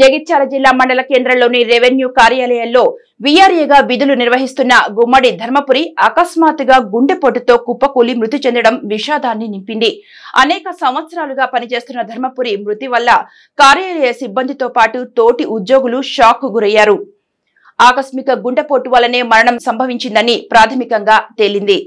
జగిత్యాల జిల్లా మండల కేంద్రంలోని రెవెన్యూ కార్యాలయంలో విఆర్ఏగా విధులు నిర్వహిస్తున్న గుమ్మడి ధర్మపురి అకస్మాత్తుగా గుండెపోటుతో కుప్పకూలి మృతి చెందడం విషాదాన్ని నింపింది అనేక సంవత్సరాలుగా పనిచేస్తున్న ధర్మపురి మృతి వల్ల కార్యాలయ సిబ్బందితో పాటు తోటి ఉద్యోగులు షాక్ గురయ్యారు ఆకస్మిక గుండెపోటు వల్లనే మరణం సంభవించిందని ప్రాథమికంగా తేలింది